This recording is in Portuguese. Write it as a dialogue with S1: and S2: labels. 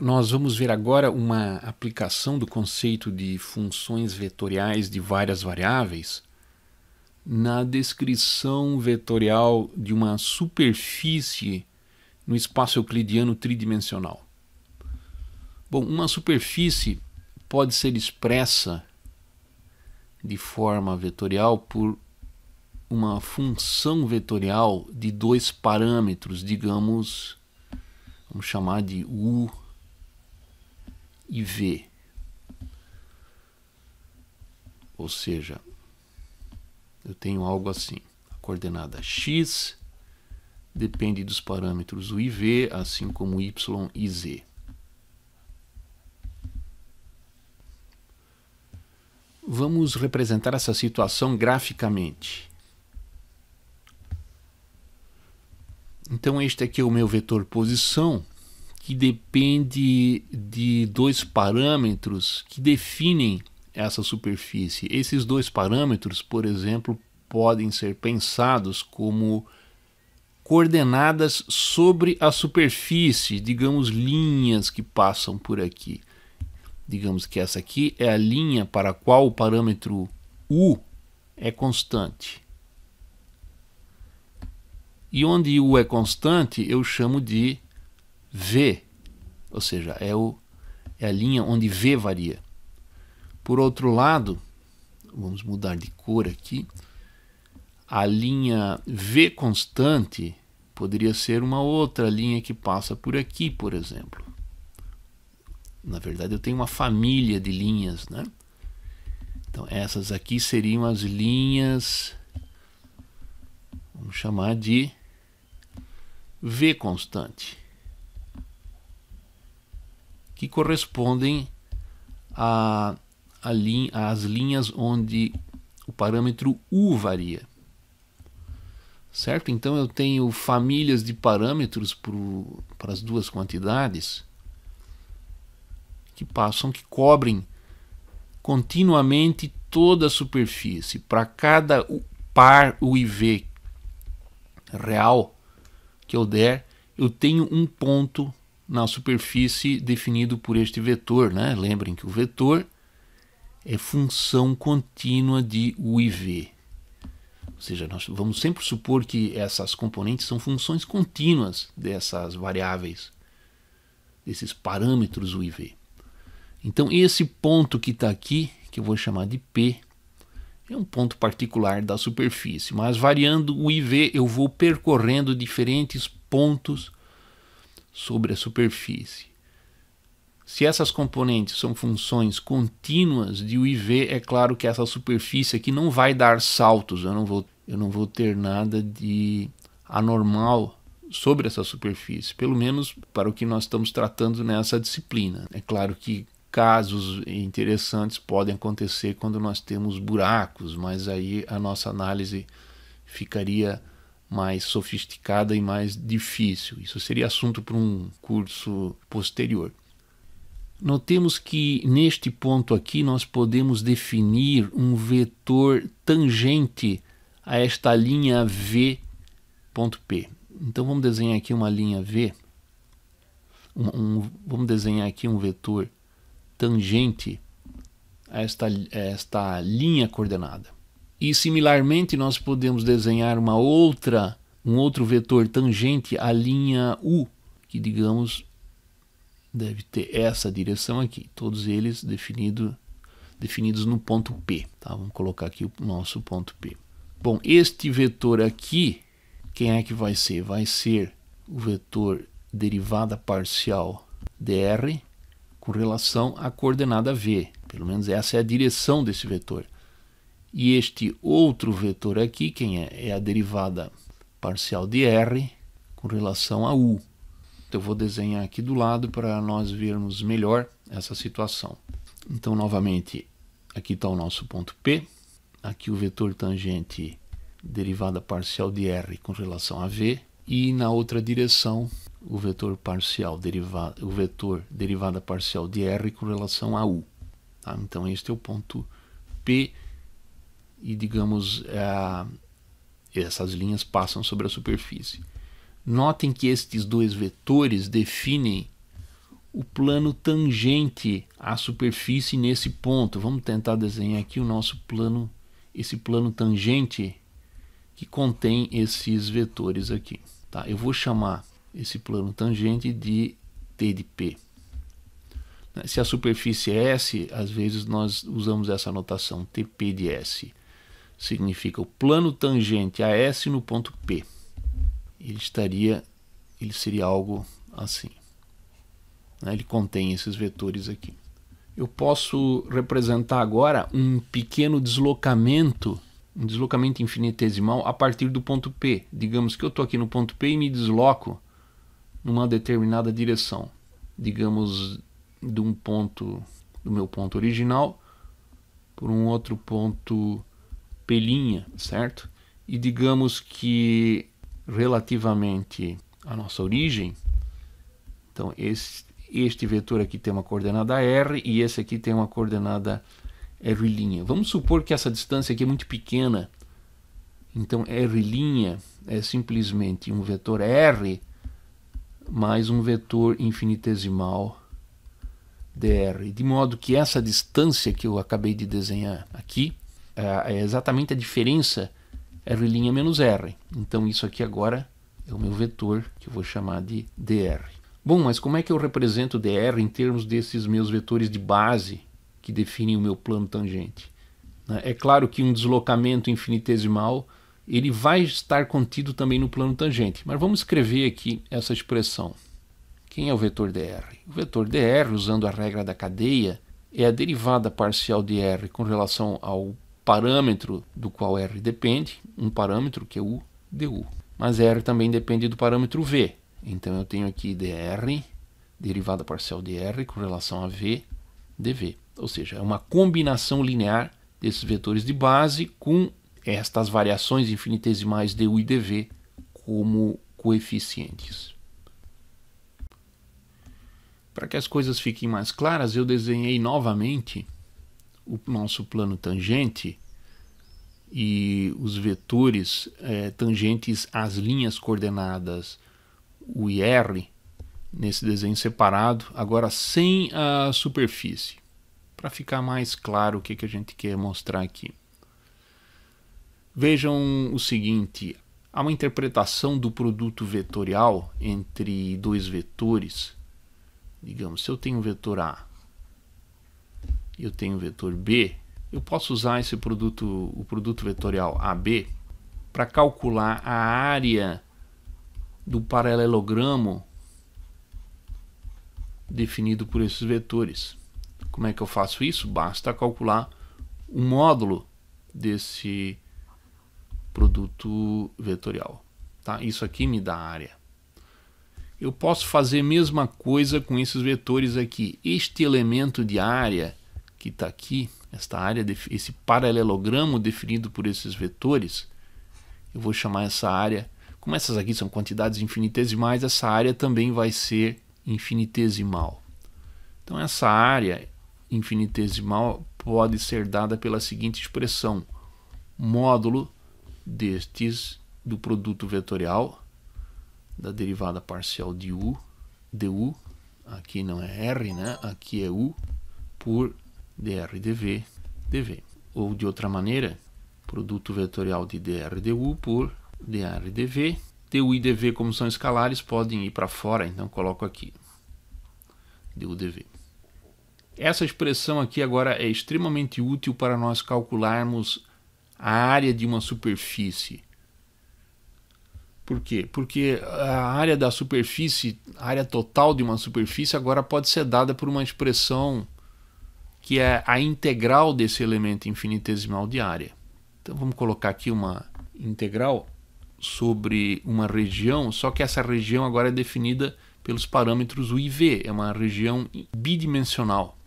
S1: Nós vamos ver agora uma aplicação do conceito de funções vetoriais de várias variáveis na descrição vetorial de uma superfície no espaço euclidiano tridimensional. Bom, uma superfície pode ser expressa de forma vetorial por uma função vetorial de dois parâmetros, digamos, vamos chamar de U e vê. Ou seja, eu tenho algo assim, a coordenada x depende dos parâmetros u e v, assim como y e z. Vamos representar essa situação graficamente. Então este aqui é o meu vetor posição, que depende de dois parâmetros que definem essa superfície. Esses dois parâmetros, por exemplo, podem ser pensados como coordenadas sobre a superfície, digamos linhas que passam por aqui. Digamos que essa aqui é a linha para a qual o parâmetro U é constante. E onde U é constante, eu chamo de V, ou seja, é, o, é a linha onde V varia. Por outro lado, vamos mudar de cor aqui, a linha V constante poderia ser uma outra linha que passa por aqui, por exemplo. Na verdade, eu tenho uma família de linhas, né? Então, essas aqui seriam as linhas, vamos chamar de V constante que correspondem a, a às linhas onde o parâmetro U varia. Certo? Então eu tenho famílias de parâmetros para as duas quantidades que passam, que cobrem continuamente toda a superfície. Para cada par u e v real que eu der, eu tenho um ponto na superfície definido por este vetor. Né? Lembrem que o vetor é função contínua de U e V. Ou seja, nós vamos sempre supor que essas componentes são funções contínuas dessas variáveis, desses parâmetros U e V. Então esse ponto que está aqui, que eu vou chamar de P, é um ponto particular da superfície, mas variando o IV eu vou percorrendo diferentes pontos sobre a superfície. Se essas componentes são funções contínuas de UIV, é claro que essa superfície aqui não vai dar saltos, eu não vou, eu não vou ter nada de anormal sobre essa superfície, pelo menos para o que nós estamos tratando nessa disciplina. É claro que casos interessantes podem acontecer quando nós temos buracos, mas aí a nossa análise ficaria mais sofisticada e mais difícil. Isso seria assunto para um curso posterior. Notemos que neste ponto aqui nós podemos definir um vetor tangente a esta linha V.P. Então vamos desenhar aqui uma linha V. Um, um, vamos desenhar aqui um vetor tangente a esta, a esta linha coordenada. E similarmente nós podemos desenhar uma outra, um outro vetor tangente à linha U, que digamos deve ter essa direção aqui, todos eles definido, definidos no ponto P. Tá? Vamos colocar aqui o nosso ponto P. Bom, este vetor aqui, quem é que vai ser? Vai ser o vetor derivada parcial dr com relação à coordenada v. Pelo menos essa é a direção desse vetor. E este outro vetor aqui, quem é? É a derivada parcial de R com relação a U. Então, eu vou desenhar aqui do lado para nós vermos melhor essa situação. Então, novamente, aqui está o nosso ponto P. Aqui o vetor tangente derivada parcial de R com relação a V. E na outra direção, o vetor parcial derivada, o vetor derivada parcial de R com relação a U. Tá? Então, este é o ponto P e, digamos, é, essas linhas passam sobre a superfície. Notem que estes dois vetores definem o plano tangente à superfície nesse ponto. Vamos tentar desenhar aqui o nosso plano, esse plano tangente que contém esses vetores aqui. Tá? Eu vou chamar esse plano tangente de T de P. Se a superfície é S, às vezes nós usamos essa notação TP de S significa o plano tangente a S no ponto P. Ele estaria, ele seria algo assim. Né? Ele contém esses vetores aqui. Eu posso representar agora um pequeno deslocamento, um deslocamento infinitesimal a partir do ponto P. Digamos que eu estou aqui no ponto P e me desloco numa determinada direção. Digamos de um ponto do meu ponto original por um outro ponto pelinha, certo? E digamos que relativamente à nossa origem, então esse, este vetor aqui tem uma coordenada r e esse aqui tem uma coordenada r'. Vamos supor que essa distância aqui é muito pequena, então r' é simplesmente um vetor r mais um vetor infinitesimal dr, de modo que essa distância que eu acabei de desenhar aqui é, é exatamente a diferença R' menos R. Então isso aqui agora é o meu vetor que eu vou chamar de dr. Bom, mas como é que eu represento dr em termos desses meus vetores de base que definem o meu plano tangente? Né? É claro que um deslocamento infinitesimal ele vai estar contido também no plano tangente, mas vamos escrever aqui essa expressão. Quem é o vetor dr? O vetor dr, usando a regra da cadeia, é a derivada parcial de r com relação ao parâmetro do qual R depende, um parâmetro que é o du. Mas R também depende do parâmetro V. Então eu tenho aqui dr, derivada parcial de R com relação a V, dv. Ou seja, é uma combinação linear desses vetores de base com estas variações infinitesimais du e dv como coeficientes. Para que as coisas fiquem mais claras, eu desenhei novamente o nosso plano tangente e os vetores é, tangentes às linhas coordenadas U e R nesse desenho separado, agora sem a superfície, para ficar mais claro o que, que a gente quer mostrar aqui. Vejam o seguinte, há uma interpretação do produto vetorial entre dois vetores. Digamos, se eu tenho o vetor A eu tenho o vetor B, eu posso usar esse produto, o produto vetorial AB para calcular a área do paralelogramo definido por esses vetores. Como é que eu faço isso? Basta calcular o módulo desse produto vetorial. Tá? Isso aqui me dá área. Eu posso fazer a mesma coisa com esses vetores aqui. Este elemento de área que está aqui, esta área, esse paralelogramo definido por esses vetores, eu vou chamar essa área, como essas aqui são quantidades infinitesimais, essa área também vai ser infinitesimal. Então essa área infinitesimal pode ser dada pela seguinte expressão: módulo destes do produto vetorial da derivada parcial de u du, aqui não é r, né? Aqui é u por drdv dv. Ou de outra maneira, produto vetorial de drdu por drdv. du e dv, como são escalares, podem ir para fora, então coloco aqui du dv. Essa expressão aqui agora é extremamente útil para nós calcularmos a área de uma superfície. Por quê? Porque a área da superfície, a área total de uma superfície, agora pode ser dada por uma expressão que é a integral desse elemento infinitesimal de área. Então vamos colocar aqui uma integral sobre uma região, só que essa região agora é definida pelos parâmetros UIV, é uma região bidimensional.